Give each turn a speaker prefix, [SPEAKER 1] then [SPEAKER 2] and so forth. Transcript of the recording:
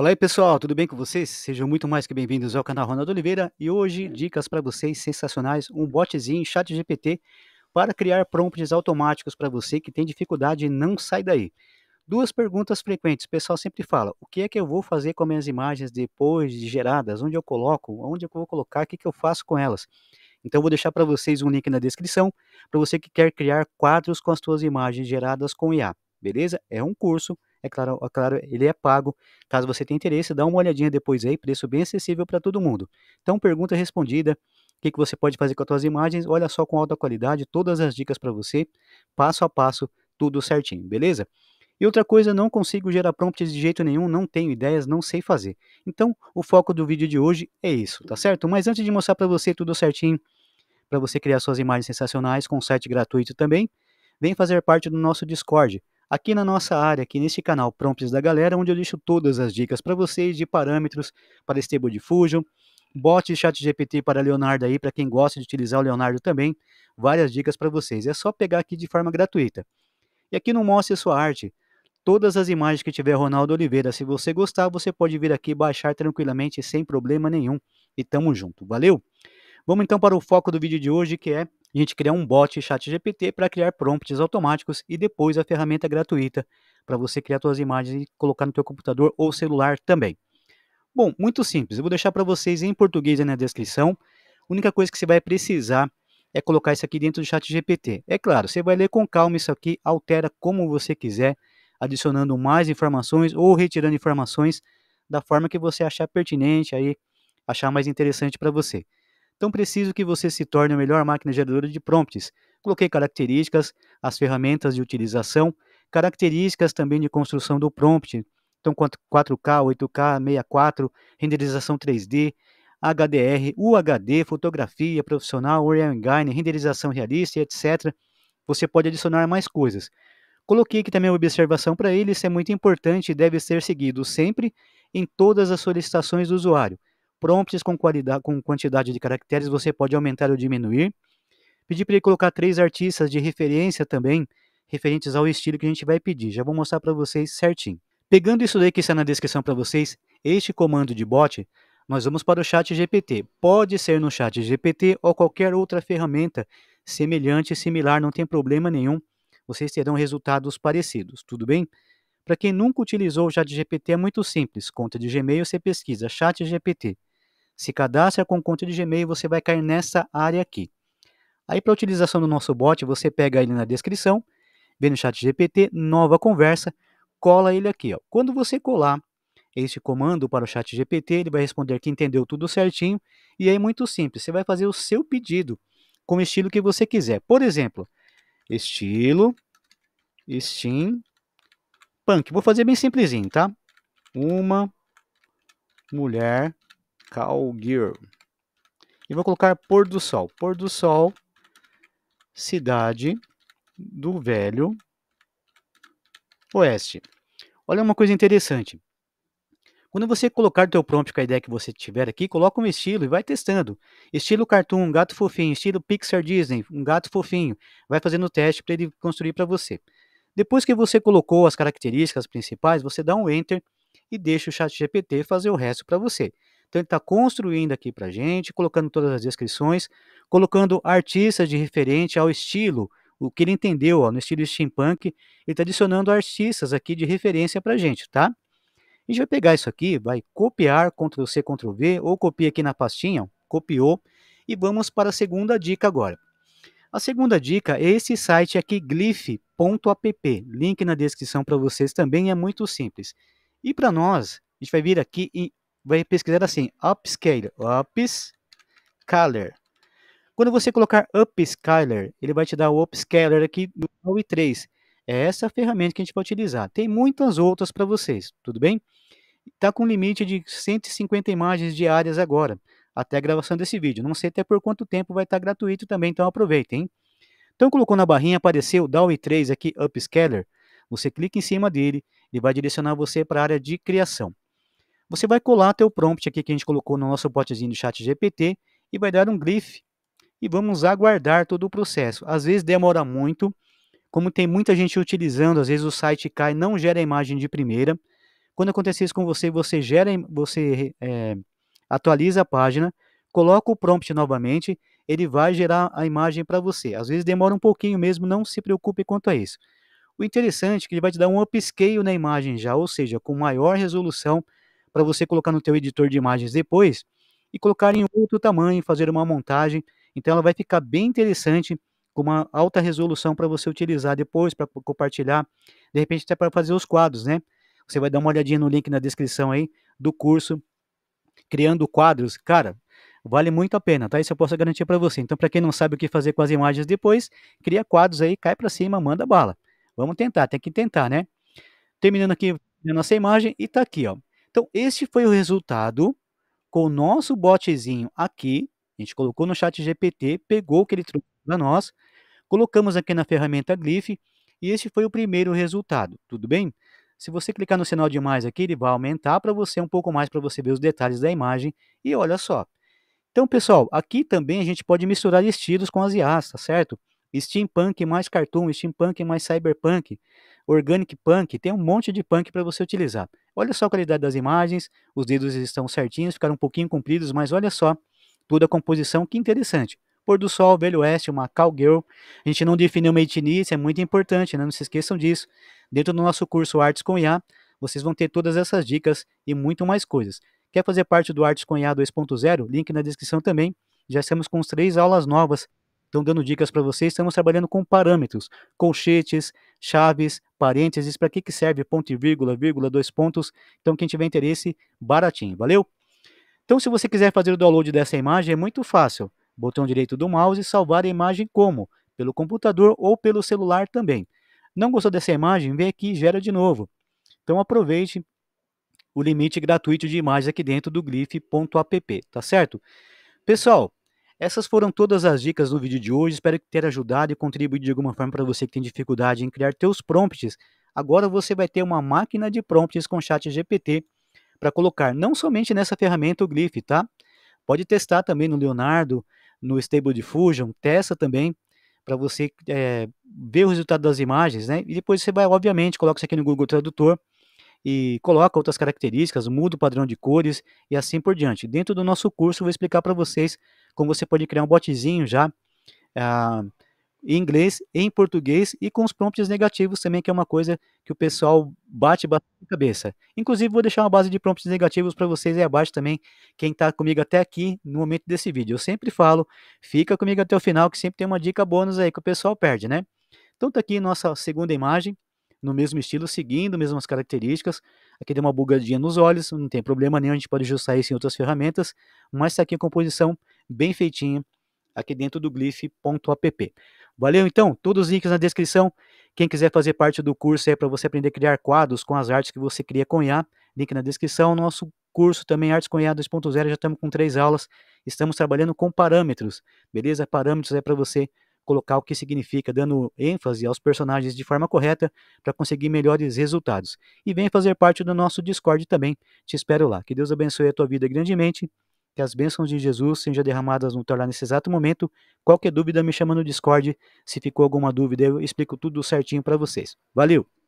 [SPEAKER 1] Olá aí, pessoal, tudo bem com vocês? Sejam muito mais que bem-vindos ao canal Ronaldo Oliveira e hoje dicas para vocês sensacionais, um botzinho chat GPT para criar prompts automáticos para você que tem dificuldade e não sai daí. Duas perguntas frequentes, o pessoal sempre fala, o que é que eu vou fazer com minhas imagens depois de geradas, onde eu coloco, onde eu vou colocar, o que, que eu faço com elas? Então vou deixar para vocês um link na descrição para você que quer criar quadros com as suas imagens geradas com IA, beleza? É um curso é claro, é claro, ele é pago. Caso você tenha interesse, dá uma olhadinha depois aí, preço bem acessível para todo mundo. Então, pergunta respondida. O que, que você pode fazer com as suas imagens? Olha só com alta qualidade, todas as dicas para você, passo a passo, tudo certinho, beleza? E outra coisa, não consigo gerar prompts de jeito nenhum, não tenho ideias, não sei fazer. Então, o foco do vídeo de hoje é isso, tá certo? Mas antes de mostrar para você tudo certinho, para você criar suas imagens sensacionais com o site gratuito também, vem fazer parte do nosso Discord aqui na nossa área, aqui neste canal Prompts da Galera, onde eu deixo todas as dicas para vocês de parâmetros para Stable Diffusion, bote chat GPT para Leonardo aí, para quem gosta de utilizar o Leonardo também, várias dicas para vocês. É só pegar aqui de forma gratuita. E aqui no Mostre Sua Arte, todas as imagens que tiver Ronaldo Oliveira, se você gostar, você pode vir aqui baixar tranquilamente, sem problema nenhum. E tamo junto, valeu? Vamos então para o foco do vídeo de hoje, que é a gente criar um bot chat GPT para criar prompts automáticos e depois a ferramenta é gratuita para você criar suas imagens e colocar no teu computador ou celular também. Bom, muito simples. Eu vou deixar para vocês em português na descrição. A única coisa que você vai precisar é colocar isso aqui dentro do chat GPT. É claro, você vai ler com calma isso aqui, altera como você quiser, adicionando mais informações ou retirando informações da forma que você achar pertinente aí, achar mais interessante para você. Então preciso que você se torne a melhor máquina geradora de prompts. Coloquei características, as ferramentas de utilização, características também de construção do prompt. Então 4K, 8K, 64, renderização 3D, HDR, UHD, fotografia profissional, Unreal Engine, renderização realista, etc. Você pode adicionar mais coisas. Coloquei aqui também uma observação para ele, isso é muito importante e deve ser seguido sempre em todas as solicitações do usuário prompts com, qualidade, com quantidade de caracteres, você pode aumentar ou diminuir. Pedir para ele colocar três artistas de referência também, referentes ao estilo que a gente vai pedir. Já vou mostrar para vocês certinho. Pegando isso daí que está na descrição para vocês, este comando de bot, nós vamos para o chat GPT. Pode ser no chat GPT ou qualquer outra ferramenta semelhante, similar, não tem problema nenhum. Vocês terão resultados parecidos, tudo bem? Para quem nunca utilizou o chat GPT é muito simples. Conta de Gmail, você pesquisa chat GPT se cadastra com conta de Gmail, você vai cair nessa área aqui. Aí para utilização do nosso bot, você pega ele na descrição, vem no chat GPT, nova conversa, cola ele aqui. Ó. Quando você colar esse comando para o chat GPT, ele vai responder que entendeu tudo certinho, e é muito simples, você vai fazer o seu pedido com o estilo que você quiser. Por exemplo, estilo Steam Punk. Vou fazer bem simplesinho, tá? Uma mulher Gear. E vou colocar pôr do sol. Pôr do sol, cidade do Velho Oeste. Olha uma coisa interessante. Quando você colocar o teu prompt com a ideia que você tiver aqui, coloca um estilo e vai testando. Estilo cartoon, um gato fofinho. Estilo Pixar Disney, um gato fofinho. Vai fazendo o teste para ele construir para você. Depois que você colocou as características principais, você dá um Enter e deixa o chat GPT fazer o resto para você. Então ele está construindo aqui para a gente, colocando todas as descrições, colocando artistas de referente ao estilo, o que ele entendeu ó, no estilo steampunk, ele está adicionando artistas aqui de referência para a gente, tá? A gente vai pegar isso aqui, vai copiar, Ctrl C, Ctrl V, ou copia aqui na pastinha, ó, copiou, e vamos para a segunda dica agora. A segunda dica é esse site aqui, glyph.app, link na descrição para vocês também, é muito simples. E para nós, a gente vai vir aqui em vai pesquisar assim, upscale, upscaler. Quando você colocar upscaler, ele vai te dar o upscaler aqui no i3. É essa ferramenta que a gente vai utilizar. Tem muitas outras para vocês, tudo bem? Está com limite de 150 imagens diárias agora, até a gravação desse vídeo. Não sei até por quanto tempo vai estar tá gratuito também, então aproveitem. Então colocou na barrinha, apareceu o DAW 3 aqui, Upscaler. Você clica em cima dele, ele vai direcionar você para a área de criação. Você vai colar teu prompt aqui que a gente colocou no nosso potezinho do chat GPT e vai dar um grif e vamos aguardar todo o processo. Às vezes demora muito, como tem muita gente utilizando, às vezes o site cai, não gera a imagem de primeira. Quando acontecer isso com você, você gera, você é, atualiza a página, coloca o prompt novamente, ele vai gerar a imagem para você. Às vezes demora um pouquinho mesmo, não se preocupe quanto a isso. O interessante é que ele vai te dar um upscale na imagem já, ou seja, com maior resolução para você colocar no teu editor de imagens depois e colocar em outro tamanho, fazer uma montagem. Então ela vai ficar bem interessante com uma alta resolução para você utilizar depois para compartilhar, de repente até para fazer os quadros, né? Você vai dar uma olhadinha no link na descrição aí do curso criando quadros. Cara, vale muito a pena, tá? Isso eu posso garantir para você. Então, para quem não sabe o que fazer com as imagens depois, cria quadros aí, cai para cima, manda bala. Vamos tentar, tem que tentar, né? Terminando aqui a nossa imagem e tá aqui, ó. Então, este foi o resultado com o nosso botzinho aqui. A gente colocou no chat GPT, pegou o que ele trouxe para nós, colocamos aqui na ferramenta Glyph e este foi o primeiro resultado, tudo bem? Se você clicar no sinal de mais aqui, ele vai aumentar para você um pouco mais para você ver os detalhes da imagem e olha só. Então, pessoal, aqui também a gente pode misturar estilos com as IAs, tá certo? Steampunk mais cartoon, steampunk mais cyberpunk. Organic Punk, tem um monte de punk para você utilizar. Olha só a qualidade das imagens, os dedos estão certinhos, ficaram um pouquinho compridos, mas olha só toda a composição, que interessante. Pôr do Sol, Velho Oeste, uma cowgirl. A gente não definiu uma etnia, isso é muito importante, né? não se esqueçam disso. Dentro do nosso curso Artes com IA, vocês vão ter todas essas dicas e muito mais coisas. Quer fazer parte do Artes com IA 2.0? Link na descrição também. Já estamos com três aulas novas, estão dando dicas para vocês. Estamos trabalhando com parâmetros, colchetes, chaves, parênteses, para que, que serve ponto e vírgula, vírgula, dois pontos. Então, quem tiver interesse, baratinho, valeu? Então, se você quiser fazer o download dessa imagem, é muito fácil. Botão direito do mouse e salvar a imagem como? Pelo computador ou pelo celular também. Não gostou dessa imagem? Vem aqui e gera de novo. Então, aproveite o limite gratuito de imagens aqui dentro do Glyph.app, tá certo? Pessoal, essas foram todas as dicas do vídeo de hoje. Espero ter ajudado e contribuído de alguma forma para você que tem dificuldade em criar seus prompts. Agora você vai ter uma máquina de prompts com chat GPT para colocar não somente nessa ferramenta o Glyph, tá? Pode testar também no Leonardo, no Stable Diffusion, testa também para você é, ver o resultado das imagens, né? E depois você vai, obviamente, coloca isso aqui no Google Tradutor e coloca outras características, muda o padrão de cores e assim por diante. Dentro do nosso curso, eu vou explicar para vocês como você pode criar um botzinho já ah, em inglês, em português e com os prompts negativos também, que é uma coisa que o pessoal bate bastante cabeça. Inclusive, vou deixar uma base de prompts negativos para vocês aí abaixo também, quem está comigo até aqui no momento desse vídeo. Eu sempre falo, fica comigo até o final, que sempre tem uma dica bônus aí que o pessoal perde, né? Então, tá aqui nossa segunda imagem no mesmo estilo, seguindo mesmas características. Aqui deu uma bugadinha nos olhos, não tem problema nenhum, a gente pode ajustar isso em outras ferramentas, mas está aqui a composição bem feitinha aqui dentro do glyph.app. Valeu então, todos os links na descrição. Quem quiser fazer parte do curso é para você aprender a criar quadros com as artes que você cria com IA, link na descrição. Nosso curso também Artes com IA 2.0, já estamos com três aulas, estamos trabalhando com parâmetros, beleza? Parâmetros é para você colocar o que significa, dando ênfase aos personagens de forma correta para conseguir melhores resultados. E vem fazer parte do nosso Discord também. Te espero lá. Que Deus abençoe a tua vida grandemente. Que as bênçãos de Jesus sejam derramadas no teu lar nesse exato momento. Qualquer dúvida, me chama no Discord. Se ficou alguma dúvida, eu explico tudo certinho para vocês. Valeu!